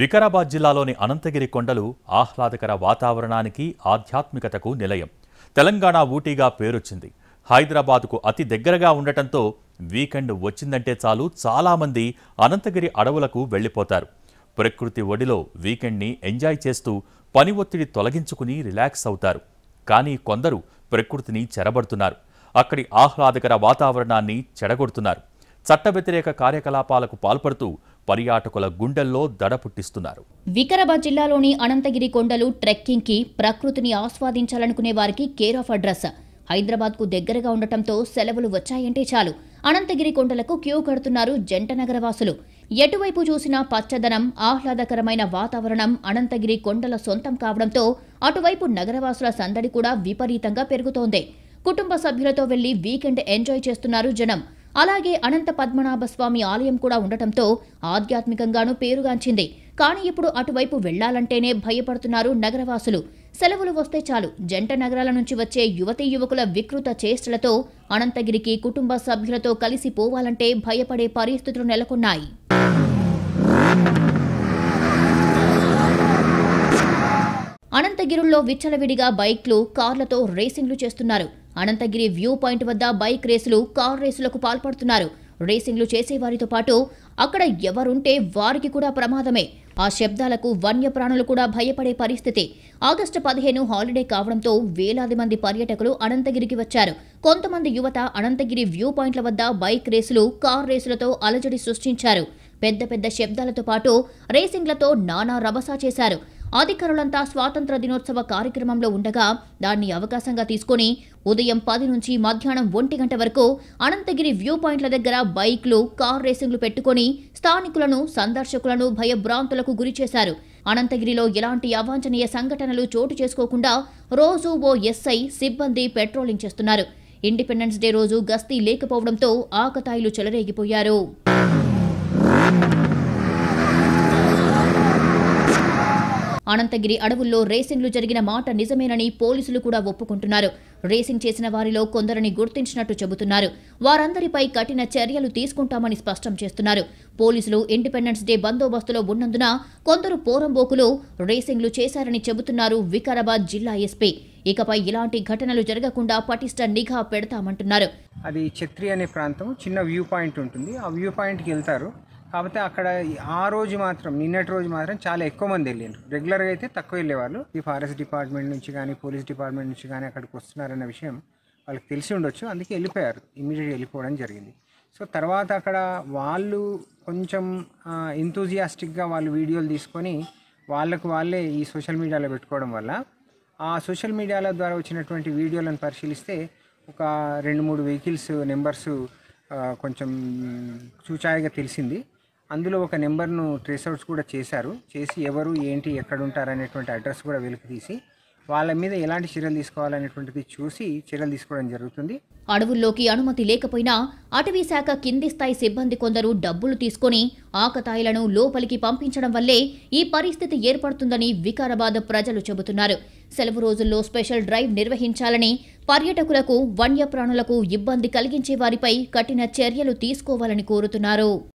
వికారాబాద్ జిల్లాలోని అనంతగిరి కొండలు ఆహ్లాదకర వాతావరణానికి ఆధ్యాత్మికతకు నిలయం తెలంగాణ ఊటీగా పేరొచ్చింది హైదరాబాద్కు అతి దగ్గరగా ఉండటంతో వీకెండ్ వచ్చిందంటే చాలు చాలామంది అనంతగిరి అడవులకు వెళ్ళిపోతారు ప్రకృతి ఒడిలో వీకెండ్ని ఎంజాయ్ చేస్తూ పని ఒత్తిడి తొలగించుకుని రిలాక్స్ అవుతారు కానీ కొందరు ప్రకృతిని చెరబడుతున్నారు అక్కడి ఆహ్లాదకర వాతావరణాన్ని చెడగొడుతున్నారు చట్ట వ్యతిరేక కార్యకలాపాలకు పాల్పడుతూ పర్యాటకుల గుండెల్లో దడ పుట్టిస్తున్నారు వికారాబాద్ జిల్లాలోని అనంతగిరి కొండలు ట్రెక్కింగ్ కి ప్రకృతిని ఆస్వాదించాలనుకునే వారికి కేర్ ఆఫ్ అడ్రస్ హైదరాబాద్ కు దగ్గరగా ఉండటంతో సెలవులు వచ్చాయంటే చాలు అనంతగిరి కొండలకు క్యూ కడుతున్నారు జంట నగరవాసులు ఎటువైపు చూసినా పచ్చదనం ఆహ్లాదకరమైన వాతావరణం అనంతగిరి కొండల సొంతం కావడంతో అటువైపు నగరవాసుల సందడి కూడా విపరీతంగా పెరుగుతోంది కుటుంబ సభ్యులతో వెళ్లి వీకెండ్ ఎంజాయ్ చేస్తున్నారు జనం అలాగే అనంత పద్మనాభ స్వామి ఆలయం కూడా ఉండటంతో ఆధ్యాత్మికంగానూ పేరుగాంచింది కానీ ఇప్పుడు అటువైపు వెళ్లాలంటేనే భయపడుతున్నారు నగరవాసులు సెలవులు వస్తే చాలు జంట నగరాల నుంచి వచ్చే యువతీ యువకుల వికృత చేష్టలతో అనంతగిరికి కుటుంబ సభ్యులతో కలిసి పోవాలంటే భయపడే పరిస్థితులు నెలకొన్నాయి అనంతగిరుల్లో విచ్చలవిడిగా బైక్లు కార్లతో రేసింగ్లు చేస్తున్నారు అనంతగిరి వ్యూ పాయింట్ వద్ద బైక్ రేసులు కార్ రేసులకు పాల్పడుతున్నారు రేసింగ్లు చేసేవారితో పాటు అక్కడ ఎవరుంటే వారికి కూడా ప్రమాదమే ఆ శబ్దాలకు వన్యప్రాణులు కూడా భయపడే పరిస్థితి ఆగస్టు పదిహేను హాలిడే కావడంతో వేలాది మంది పర్యటకులు అనంతగిరికి వచ్చారు కొంతమంది యువత అనంతగిరి వ్యూ పాయింట్ల వద్ద బైక్ రేసులు కార్ రేసులతో అలజడి సృష్టించారు పెద్ద పెద్ద శబ్దాలతో పాటు రేసింగ్లతో నానా రభసా చేశారు అధికారులంతా స్వాతంత్ర దినోత్సవ కార్యక్రమంలో ఉండగా దాన్ని అవకాశంగా తీసుకుని ఉదయం పది నుంచి మధ్యాహ్నం ఒంటి గంట వరకు అనంతగిరి వ్యూ పాయింట్ల దగ్గర బైక్లు కార్ రేసింగ్లు పెట్టుకుని స్థానికులను సందర్శకులను భయభ్రాంతులకు గురి చేశారు అనంతగిరిలో ఎలాంటి అవాంఛనీయ సంఘటనలు చోటు చేసుకోకుండా రోజూ ఓ ఎస్ఐ సిబ్బంది పెట్రోలింగ్ చేస్తున్నారు ఇండిపెండెన్స్ డే రోజు గస్తీ లేకపోవడంతో ఆకతాయిలు చెలరేగిపోయారు అనంతగిరి అడవుల్లో రేసింగ్లు జరిగిన మాట నిజమేనని పోలీసులు కూడా ఒప్పుకుంటున్నారు రేసింగ్ చేసిన వారిలో కొందరిని గుర్తించినట్టు చెబుతున్నారు వారందరిపై కఠిన చర్యలు తీసుకుంటామని స్పష్టం చేస్తున్నారు పోలీసులు ఇండిపెండెన్స్ డే బందోబస్తులో ఉన్నందున కొందరు పోరంబోకులు రేసింగ్లు చేశారని చెబుతున్నారు వికారాబాద్ జిల్లా ఎస్పీ ఇకపై ఇలాంటి ఘటనలు జరగకుండా పటిష్ట నిఘా పెడతామంటున్నారు అది ఛత్రి అనే ప్రాంతం చిన్న వ్యూ పాయింట్ ఉంటుంది ఆ వ్యూ పాయింట్కి వెళ్తారు కాకపోతే అక్కడ ఆ రోజు మాత్రం నిన్నటి రోజు మాత్రం చాలా ఎక్కువ మంది వెళ్ళారు రెగ్యులర్గా అయితే తక్కువ వెళ్ళేవాళ్ళు ఈ ఫారెస్ట్ డిపార్ట్మెంట్ నుంచి కానీ పోలీస్ డిపార్ట్మెంట్ నుంచి కానీ అక్కడికి వస్తున్నారన్న విషయం వాళ్ళకి తెలిసి ఉండొచ్చు అందుకే వెళ్ళిపోయారు ఇమీడియట్ వెళ్ళిపోవడం జరిగింది సో తర్వాత అక్కడ వాళ్ళు కొంచెం ఎంతూజియాస్టిక్గా వాళ్ళు వీడియోలు తీసుకొని వాళ్ళకు వాళ్ళే ఈ సోషల్ మీడియాలో పెట్టుకోవడం వల్ల ఆ సోషల్ మీడియాల ద్వారా వచ్చినటువంటి వీడియోలను పరిశీలిస్తే ఒక రెండు మూడు వెహికల్స్ నెంబర్స్ కొంచెం చూచాయిగా తెలిసింది అందులో ఒక నెంబర్ను ట్రేస్అవుట్స్ కూడా చేశారు చేసి ఎవరు ఏంటి ఎక్కడ ఉంటారు అనేటువంటి అడ్రస్ కూడా వెలికి తీసి వాళ్ళ మీద ఎలాంటి చర్యలు తీసుకోవాలనేటువంటిది చూసి చర్యలు తీసుకోవడం జరుగుతుంది అడవుల్లోకి అనుమతి లేకపోయినా అటవీ శాఖ కింది స్థాయి సిబ్బంది కొందరు డబ్బులు తీసుకుని ఆకతాయిలను లోపలికి పంపించడం వల్లే ఈ పరిస్థితి ఏర్పడుతుందని వికారాబాద్ ప్రజలు చెబుతున్నారు సెలవు రోజుల్లో స్పెషల్ డ్రైవ్ నిర్వహించాలని పర్యటకులకు వన్యప్రాణులకు ఇబ్బంది కలిగించే వారిపై కఠిన చర్యలు తీసుకోవాలని కోరుతున్నారు